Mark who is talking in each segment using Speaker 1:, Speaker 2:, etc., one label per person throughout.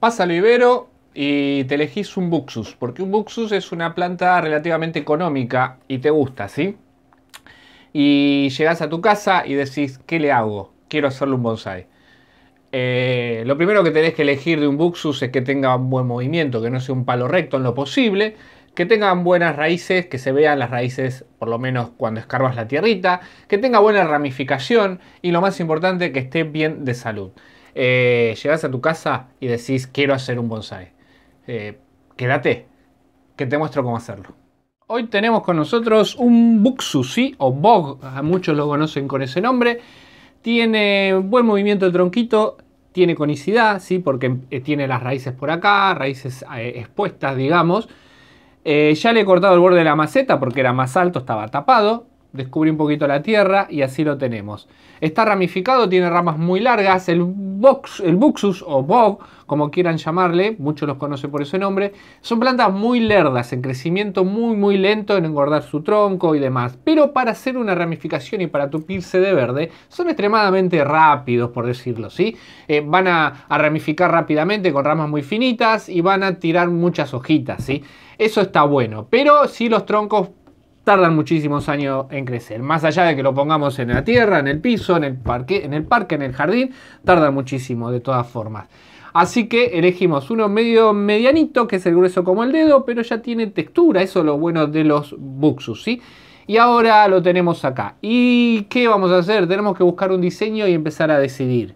Speaker 1: Pasa al vivero y te elegís un Buxus, porque un Buxus es una planta relativamente económica y te gusta, ¿sí? Y llegas a tu casa y decís, ¿qué le hago? Quiero hacerle un bonsai. Eh, lo primero que tenés que elegir de un Buxus es que tenga un buen movimiento, que no sea un palo recto en lo posible, que tengan buenas raíces, que se vean las raíces por lo menos cuando escarbas la tierrita, que tenga buena ramificación y lo más importante, que esté bien de salud eh, llegás a tu casa y decís, quiero hacer un bonsai. Eh, quédate, que te muestro cómo hacerlo. Hoy tenemos con nosotros un Buxu, O Bog, a muchos lo conocen con ese nombre. Tiene buen movimiento de tronquito, tiene conicidad, ¿sí? Porque eh, tiene las raíces por acá, raíces eh, expuestas, digamos. ya le he cortado el borde de la maceta porque era más alto, estaba tapado descubre un poquito la tierra y así lo tenemos. Está ramificado, tiene ramas muy largas, el, box, el buxus o bog, como quieran llamarle, muchos los conocen por ese nombre, son plantas muy lerdas, en crecimiento muy muy lento, en engordar su tronco y demás, pero para hacer una ramificación y para tupirse de verde, son extremadamente rápidos, por decirlo, así. Eh, van a, a ramificar rápidamente con ramas muy finitas y van a tirar muchas hojitas, ¿sí? Eso está bueno, pero si los troncos tardan muchísimos años en crecer. Más allá de que lo pongamos en la tierra, en el piso, en el parque, en el, parque, en el jardín, tardan muchísimo de todas formas. Así que elegimos uno medio medianito, que es el grueso como el dedo, pero ya tiene textura, eso es lo bueno de los buxus, ¿sí? Y ahora lo tenemos acá. ¿Y qué vamos a hacer? Tenemos que buscar un diseño y empezar a decidir.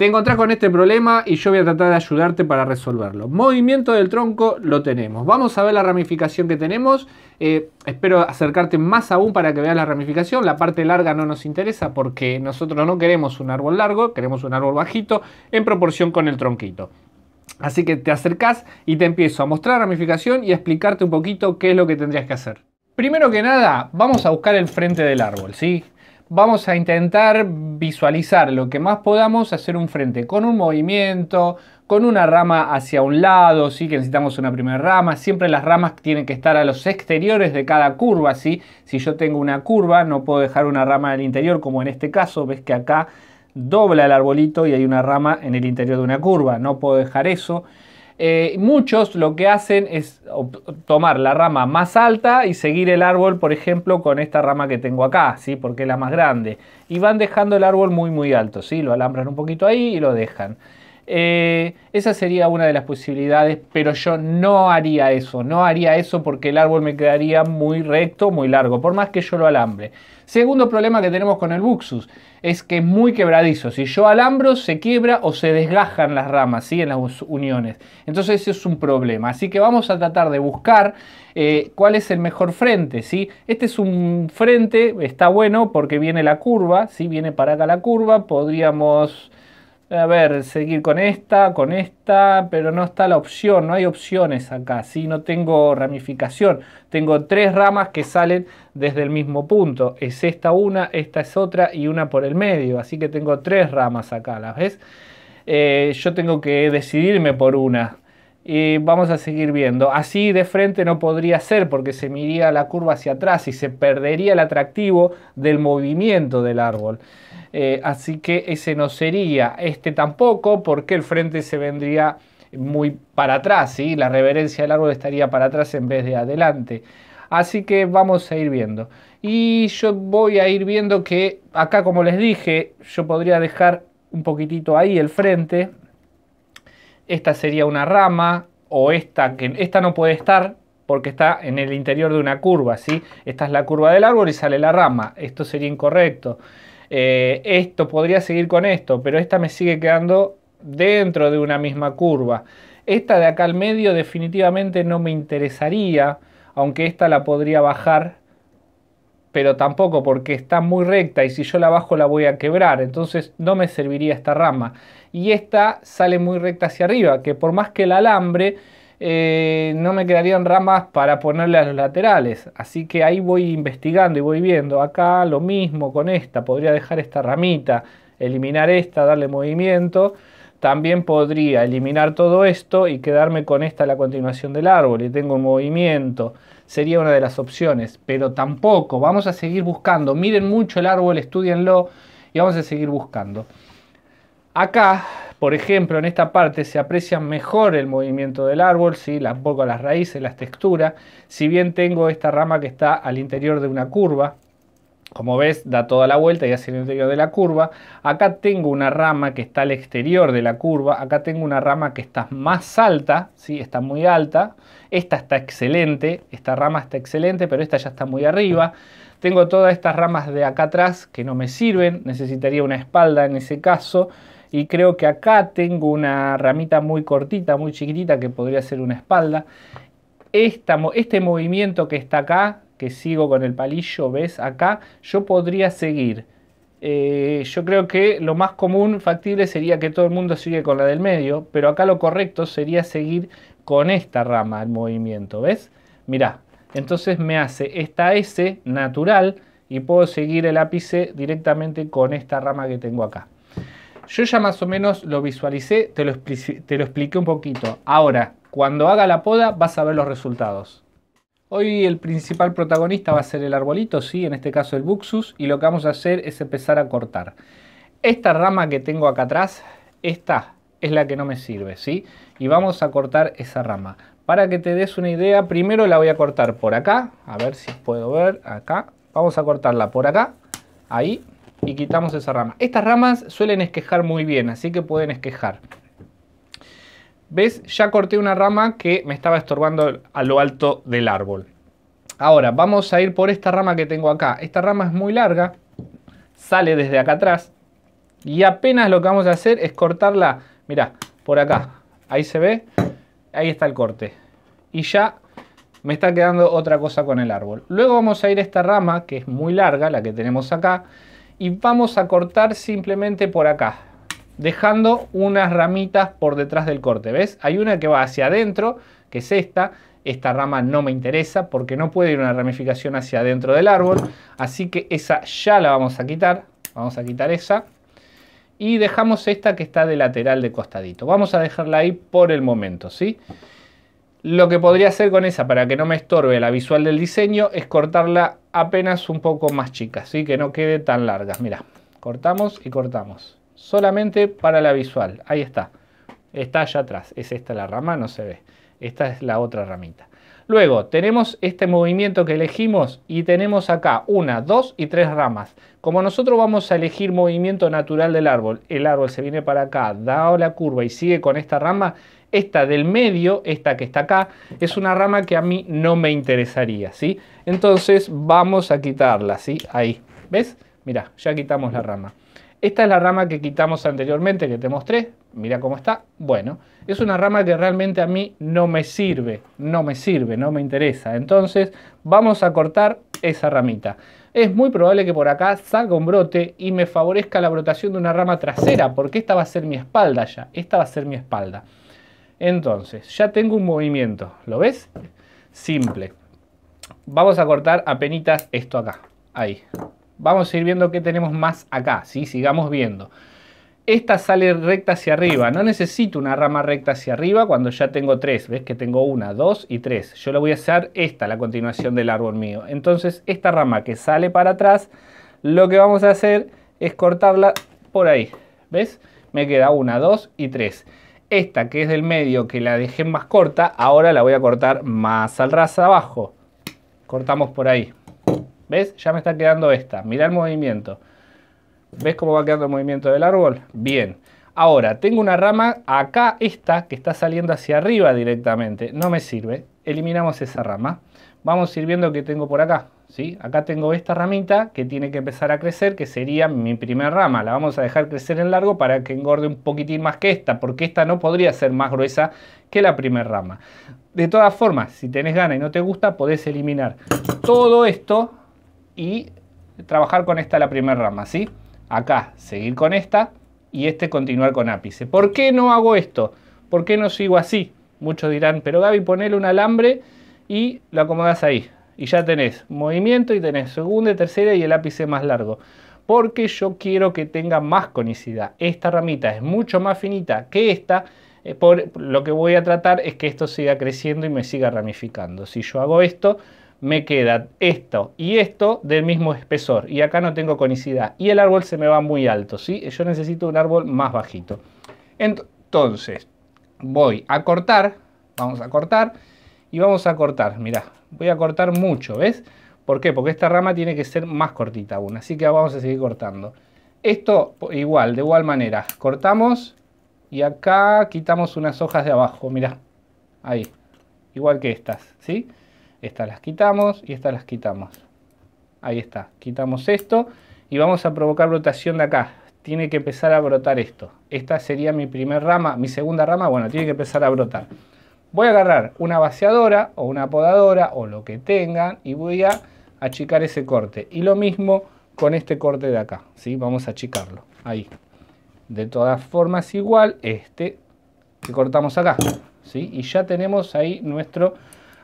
Speaker 1: Te encontrás con este problema y yo voy a tratar de ayudarte para resolverlo. Movimiento del tronco lo tenemos. Vamos a ver la ramificación que tenemos. Eh, espero acercarte más aún para que veas la ramificación. La parte larga no nos interesa porque nosotros no queremos un árbol largo, queremos un árbol bajito en proporción con el tronquito. Así que te acercás y te empiezo a mostrar ramificación y a explicarte un poquito qué es lo que tendrías que hacer. Primero que nada, vamos a buscar el frente del árbol, ¿sí? vamos a intentar visualizar lo que más podamos, hacer un frente con un movimiento, con una rama hacia un lado, ¿sí? que necesitamos una primera rama, siempre las ramas tienen que estar a los exteriores de cada curva, ¿sí? si yo tengo una curva no puedo dejar una rama al interior como en este caso, ves que acá dobla el arbolito y hay una rama en el interior de una curva, no puedo dejar eso. Eh, muchos lo que hacen es tomar la rama más alta y seguir el árbol, por ejemplo, con esta rama que tengo acá, ¿sí? porque es la más grande. Y van dejando el árbol muy muy alto, ¿sí? lo alambran un poquito ahí y lo dejan. Eh, esa sería una de las posibilidades, pero yo no haría eso, no haría eso porque el árbol me quedaría muy recto, muy largo, por más que yo lo alambre. Segundo problema que tenemos con el Buxus es que es muy quebradizo. Si yo alambro, se quiebra o se desgajan las ramas, ¿sí? En las uniones. Entonces ese es un problema. Así que vamos a tratar de buscar eh, cuál es el mejor frente, ¿sí? Este es un frente, está bueno porque viene la curva, Si Viene para acá la curva, podríamos a ver, seguir con esta, con esta, pero no está la opción, no hay opciones acá, Si no tengo ramificación, tengo tres ramas que salen desde el mismo punto, es esta una, esta es otra y una por el medio, así que tengo tres ramas acá, ¿las ves? Eh, yo tengo que decidirme por una. Y vamos a seguir viendo. Así de frente no podría ser porque se miría la curva hacia atrás y se perdería el atractivo del movimiento del árbol. Eh, así que ese no sería, este tampoco, porque el frente se vendría muy para atrás, ¿sí? la reverencia del árbol estaría para atrás en vez de adelante. Así que vamos a ir viendo. Y yo voy a ir viendo que acá, como les dije, yo podría dejar un poquitito ahí el frente. Esta sería una rama, o esta, que esta no puede estar porque está en el interior de una curva, ¿sí? Esta es la curva del árbol y sale la rama. Esto sería incorrecto. Eh, esto, podría seguir con esto, pero esta me sigue quedando dentro de una misma curva. Esta de acá al medio definitivamente no me interesaría, aunque esta la podría bajar, pero tampoco porque está muy recta y si yo la bajo la voy a quebrar, entonces no me serviría esta rama. Y esta sale muy recta hacia arriba, que por más que el alambre eh, no me quedarían ramas para ponerle a los laterales. Así que ahí voy investigando y voy viendo. Acá lo mismo con esta. Podría dejar esta ramita, eliminar esta, darle movimiento. También podría eliminar todo esto y quedarme con esta a la continuación del árbol y tengo un movimiento. Sería una de las opciones, pero tampoco. Vamos a seguir buscando. Miren mucho el árbol, estudienlo y vamos a seguir buscando. Acá por ejemplo, en esta parte se aprecia mejor el movimiento del árbol, ¿sí? las poco las raíces, las texturas. Si bien tengo esta rama que está al interior de una curva, como ves, da toda la vuelta y hace el interior de la curva. Acá tengo una rama que está al exterior de la curva. Acá tengo una rama que está más alta, ¿sí? está muy alta. Esta está excelente, esta rama está excelente, pero esta ya está muy arriba. Tengo todas estas ramas de acá atrás que no me sirven. Necesitaría una espalda en ese caso y creo que acá tengo una ramita muy cortita, muy chiquitita que podría ser una espalda. este movimiento que está acá, que sigo con el palillo, ves acá, yo podría seguir. Eh, yo creo que lo más común factible sería que todo el mundo sigue con la del medio, pero acá lo correcto sería seguir con esta rama el movimiento, ¿ves? Mirá, entonces me hace esta S natural y puedo seguir el ápice directamente con esta rama que tengo acá. Yo ya más o menos lo visualicé, te lo, te lo expliqué un poquito. Ahora, cuando haga la poda vas a ver los resultados. Hoy el principal protagonista va a ser el arbolito, sí, en este caso el buxus, y lo que vamos a hacer es empezar a cortar. Esta rama que tengo acá atrás, esta es la que no me sirve, ¿sí? Y vamos a cortar esa rama. Para que te des una idea, primero la voy a cortar por acá, a ver si puedo ver, acá. Vamos a cortarla por acá, ahí, y quitamos esa rama. Estas ramas suelen esquejar muy bien, así que pueden esquejar. ¿Ves? Ya corté una rama que me estaba estorbando a lo alto del árbol. Ahora, vamos a ir por esta rama que tengo acá. Esta rama es muy larga, sale desde acá atrás. Y apenas lo que vamos a hacer es cortarla, mirá, por acá. Ahí se ve, ahí está el corte. Y ya me está quedando otra cosa con el árbol. Luego vamos a ir a esta rama, que es muy larga, la que tenemos acá y vamos a cortar simplemente por acá, dejando unas ramitas por detrás del corte, ¿ves? Hay una que va hacia adentro, que es esta, esta rama no me interesa porque no puede ir una ramificación hacia adentro del árbol, así que esa ya la vamos a quitar, vamos a quitar esa y dejamos esta que está de lateral de costadito. Vamos a dejarla ahí por el momento, ¿sí? Lo que podría hacer con esa para que no me estorbe la visual del diseño es cortarla apenas un poco más chicas, así que no quede tan largas. Mira, cortamos y cortamos. Solamente para la visual. Ahí está. Está allá atrás. Es esta la rama, no se ve. Esta es la otra ramita. Luego tenemos este movimiento que elegimos y tenemos acá una, dos y tres ramas. Como nosotros vamos a elegir movimiento natural del árbol, el árbol se viene para acá, da la curva y sigue con esta rama, esta del medio, esta que está acá, es una rama que a mí no me interesaría, ¿sí? Entonces vamos a quitarla, ¿sí? Ahí, ¿ves? Mira, ya quitamos la rama. Esta es la rama que quitamos anteriormente, que te mostré. Mira cómo está. Bueno, es una rama que realmente a mí no me sirve, no me sirve, no me interesa. Entonces vamos a cortar esa ramita. Es muy probable que por acá salga un brote y me favorezca la brotación de una rama trasera, porque esta va a ser mi espalda ya. Esta va a ser mi espalda. Entonces, ya tengo un movimiento, ¿lo ves? Simple. Vamos a cortar penitas esto acá, ahí. Vamos a ir viendo qué tenemos más acá, ¿sí? Sigamos viendo. Esta sale recta hacia arriba, no necesito una rama recta hacia arriba cuando ya tengo tres. ¿Ves que tengo una, dos y tres? Yo lo voy a hacer esta, la continuación del árbol mío. Entonces, esta rama que sale para atrás, lo que vamos a hacer es cortarla por ahí. ¿Ves? Me queda una, dos y tres esta que es del medio, que la dejé más corta, ahora la voy a cortar más al ras abajo. Cortamos por ahí. ¿Ves? Ya me está quedando esta. Mirá el movimiento. ¿Ves cómo va quedando el movimiento del árbol? Bien. Ahora, tengo una rama acá, esta, que está saliendo hacia arriba directamente. No me sirve. Eliminamos esa rama. Vamos a ir viendo tengo por acá. Acá tengo esta ramita que tiene que empezar a crecer, que sería mi primera rama. La vamos a dejar crecer en largo para que engorde un poquitín más que esta, porque esta no podría ser más gruesa que la primera rama. De todas formas, si tenés gana y no te gusta, podés eliminar todo esto y trabajar con esta la primera rama, ¿sí? Acá, seguir con esta y este continuar con ápice. ¿Por qué no hago esto? ¿Por qué no sigo así? Muchos dirán, pero Gaby, ponele un alambre y lo acomodas ahí. Y ya tenés movimiento y tenés segunda, y tercera y el ápice más largo. Porque yo quiero que tenga más conicidad. Esta ramita es mucho más finita que esta. Eh, por, lo que voy a tratar es que esto siga creciendo y me siga ramificando. Si yo hago esto, me queda esto y esto del mismo espesor. Y acá no tengo conicidad. Y el árbol se me va muy alto. ¿sí? Yo necesito un árbol más bajito. Entonces, voy a cortar. Vamos a cortar. Y vamos a cortar. Mirá, voy a cortar mucho, ¿ves? ¿Por qué? Porque esta rama tiene que ser más cortita aún, así que vamos a seguir cortando. Esto igual, de igual manera, cortamos y acá quitamos unas hojas de abajo, mirá, ahí, igual que estas, ¿sí? Estas las quitamos y estas las quitamos. Ahí está, quitamos esto y vamos a provocar brotación de acá. Tiene que empezar a brotar esto. Esta sería mi primer rama, mi segunda rama, bueno, tiene que empezar a brotar. Voy a agarrar una vaciadora o una podadora o lo que tengan y voy a achicar ese corte. Y lo mismo con este corte de acá, ¿sí? Vamos a achicarlo, ahí. De todas formas igual este que cortamos acá, ¿sí? Y ya tenemos ahí nuestro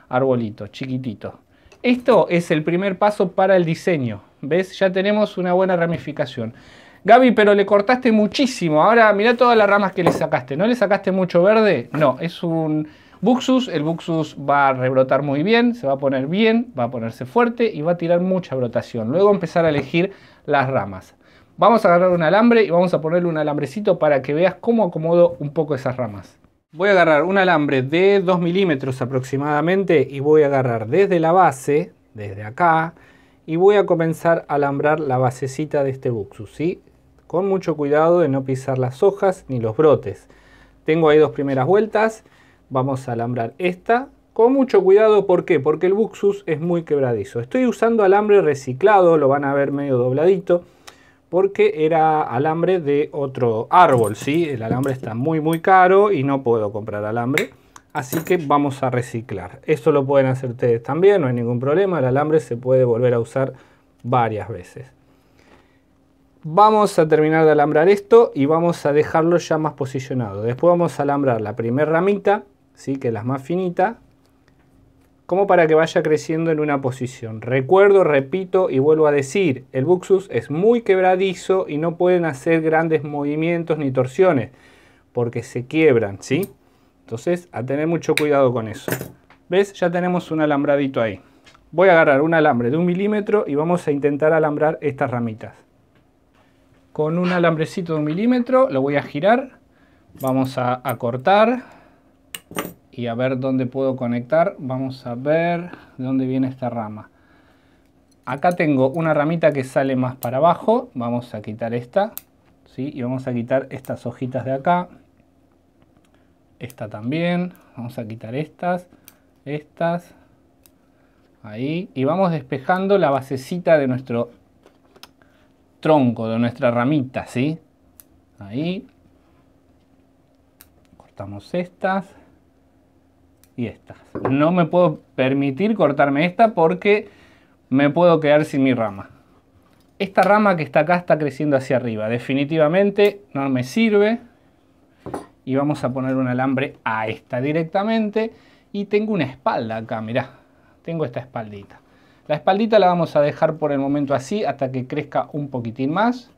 Speaker 1: arbolito chiquitito. Esto es el primer paso para el diseño, ¿ves? Ya tenemos una buena ramificación. Gaby, pero le cortaste muchísimo. Ahora mira todas las ramas que le sacaste. ¿No le sacaste mucho verde? No, es un Buxus, el Buxus va a rebrotar muy bien, se va a poner bien, va a ponerse fuerte y va a tirar mucha brotación. Luego empezar a elegir las ramas. Vamos a agarrar un alambre y vamos a ponerle un alambrecito para que veas cómo acomodo un poco esas ramas. Voy a agarrar un alambre de 2 milímetros aproximadamente y voy a agarrar desde la base, desde acá, y voy a comenzar a alambrar la basecita de este buxus, ¿sí? Con mucho cuidado de no pisar las hojas ni los brotes. Tengo ahí dos primeras vueltas vamos a alambrar esta con mucho cuidado, ¿por qué? Porque el buxus es muy quebradizo. Estoy usando alambre reciclado, lo van a ver medio dobladito, porque era alambre de otro árbol, ¿sí? El alambre está muy muy caro y no puedo comprar alambre, así que vamos a reciclar. Esto lo pueden hacer ustedes también, no hay ningún problema, el alambre se puede volver a usar varias veces. Vamos a terminar de alambrar esto y vamos a dejarlo ya más posicionado. Después vamos a alambrar la primera ramita que las más finita, como para que vaya creciendo en una posición. Recuerdo, repito y vuelvo a decir, el buxus es muy quebradizo y no pueden hacer grandes movimientos ni torsiones, porque se quiebran, ¿sí? Entonces, a tener mucho cuidado con eso. ¿Ves? Ya tenemos un alambradito ahí. Voy a agarrar un alambre de un milímetro y vamos a intentar alambrar estas ramitas. Con un alambrecito de un milímetro lo voy a girar. Vamos a cortar y a ver dónde puedo conectar. Vamos a ver de dónde viene esta rama. Acá tengo una ramita que sale más para abajo. Vamos a quitar esta. ¿sí? Y vamos a quitar estas hojitas de acá. Esta también. Vamos a quitar estas. Estas. Ahí. Y vamos despejando la basecita de nuestro tronco, de nuestra ramita. ¿sí? Ahí. Cortamos estas y esta. No me puedo permitir cortarme esta porque me puedo quedar sin mi rama. Esta rama que está acá está creciendo hacia arriba. Definitivamente no me sirve. Y vamos a poner un alambre a esta directamente. Y tengo una espalda acá, mirá. Tengo esta espaldita. La espaldita la vamos a dejar por el momento así hasta que crezca un poquitín más.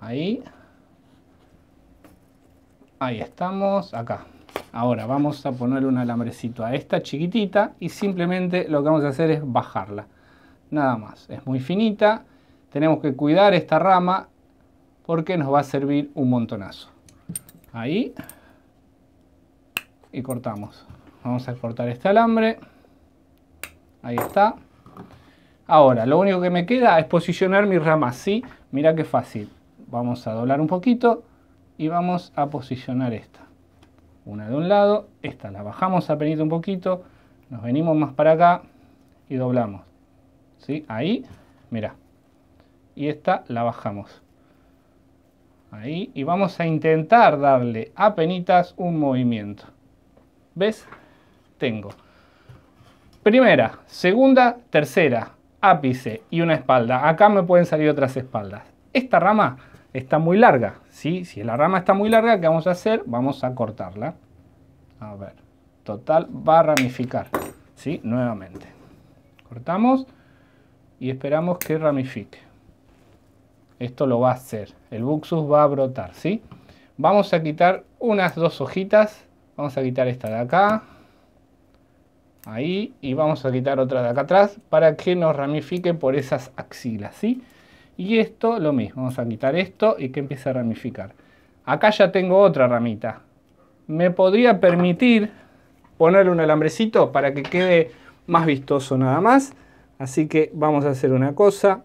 Speaker 1: Ahí. Ahí estamos, acá. Ahora vamos a ponerle un alambrecito a esta chiquitita y simplemente lo que vamos a hacer es bajarla. Nada más, es muy finita, tenemos que cuidar esta rama porque nos va a servir un montonazo. Ahí y cortamos. Vamos a cortar este alambre. Ahí está. Ahora, lo único que me queda es posicionar mi rama, así Mira qué fácil. Vamos a doblar un poquito y vamos a posicionar esta una de un lado, esta la bajamos a penito un poquito, nos venimos más para acá y doblamos. ¿Sí? Ahí, mira. Y esta la bajamos. Ahí, y vamos a intentar darle a penitas un movimiento. ¿Ves? Tengo primera, segunda, tercera, ápice y una espalda. Acá me pueden salir otras espaldas. Esta rama está muy larga. ¿sí? Si la rama está muy larga, ¿qué vamos a hacer? Vamos a cortarla. A ver, total va a ramificar. ¿sí? Nuevamente. Cortamos y esperamos que ramifique. Esto lo va a hacer. El buxus va a brotar. ¿sí? Vamos a quitar unas dos hojitas. Vamos a quitar esta de acá. Ahí. Y vamos a quitar otra de acá atrás para que nos ramifique por esas axilas. ¿sí? Y esto lo mismo, vamos a quitar esto y que empiece a ramificar. Acá ya tengo otra ramita. Me podría permitir ponerle un alambrecito para que quede más vistoso nada más. Así que vamos a hacer una cosa.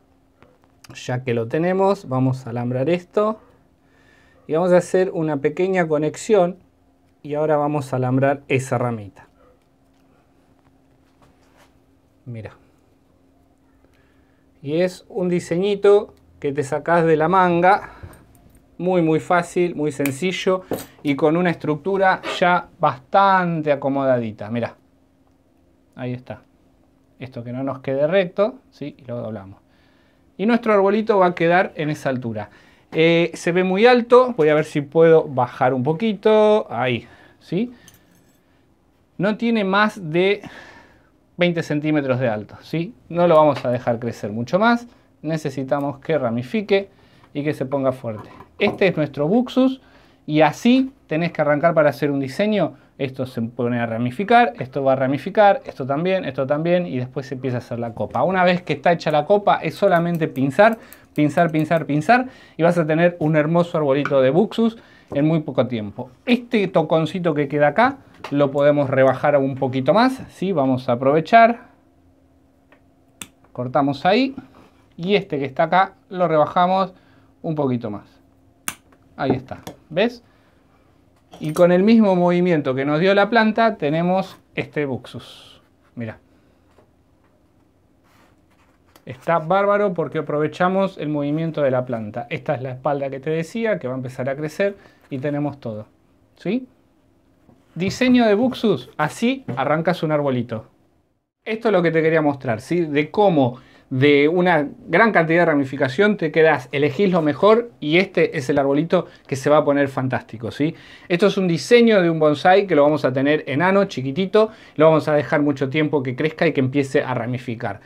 Speaker 1: Ya que lo tenemos, vamos a alambrar esto. Y vamos a hacer una pequeña conexión. Y ahora vamos a alambrar esa ramita. Mira. Y es un diseñito que te sacás de la manga. Muy, muy fácil, muy sencillo y con una estructura ya bastante acomodadita. Mira, ahí está. Esto que no nos quede recto, ¿sí? Y lo doblamos. Y nuestro arbolito va a quedar en esa altura. Eh, se ve muy alto, voy a ver si puedo bajar un poquito. Ahí, ¿sí? No tiene más de 20 centímetros de alto. ¿sí? No lo vamos a dejar crecer mucho más, necesitamos que ramifique y que se ponga fuerte. Este es nuestro buxus y así tenés que arrancar para hacer un diseño. Esto se pone a ramificar, esto va a ramificar, esto también, esto también y después se empieza a hacer la copa. Una vez que está hecha la copa es solamente pinzar, pinzar, pinzar, pinzar y vas a tener un hermoso arbolito de buxus en muy poco tiempo. Este toconcito que queda acá lo podemos rebajar un poquito más, ¿sí? Vamos a aprovechar. Cortamos ahí. Y este que está acá lo rebajamos un poquito más. Ahí está, ¿ves? Y con el mismo movimiento que nos dio la planta tenemos este Buxus. Mira. Está bárbaro porque aprovechamos el movimiento de la planta. Esta es la espalda que te decía, que va a empezar a crecer y tenemos todo. ¿Sí? Diseño de Buxus, así arrancas un arbolito. Esto es lo que te quería mostrar, ¿sí? De cómo de una gran cantidad de ramificación te quedas, elegís lo mejor y este es el arbolito que se va a poner fantástico, ¿sí? Esto es un diseño de un bonsai que lo vamos a tener enano, chiquitito, lo vamos a dejar mucho tiempo que crezca y que empiece a ramificar.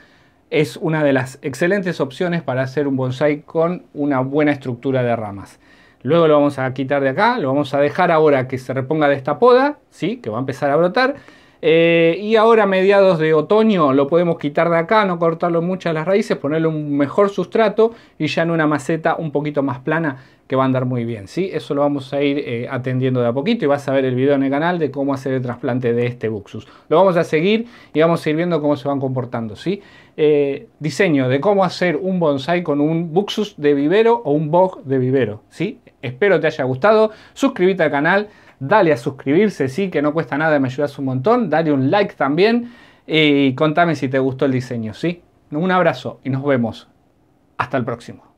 Speaker 1: Es una de las excelentes opciones para hacer un bonsai con una buena estructura de ramas. Luego lo vamos a quitar de acá, lo vamos a dejar ahora que se reponga de esta poda, ¿sí? que va a empezar a brotar. Eh, y ahora a mediados de otoño lo podemos quitar de acá, no cortarlo mucho las raíces, ponerle un mejor sustrato y ya en una maceta un poquito más plana que va a andar muy bien. ¿sí? Eso lo vamos a ir eh, atendiendo de a poquito y vas a ver el video en el canal de cómo hacer el trasplante de este Buxus. Lo vamos a seguir y vamos a ir viendo cómo se van comportando. ¿sí? Eh, diseño de cómo hacer un bonsai con un Buxus de vivero o un Bog de vivero. ¿sí? Espero te haya gustado. Suscríbete al canal. Dale a suscribirse, sí, que no cuesta nada, me ayudas un montón. Dale un like también. Y contame si te gustó el diseño, ¿sí? Un abrazo y nos vemos. Hasta el próximo.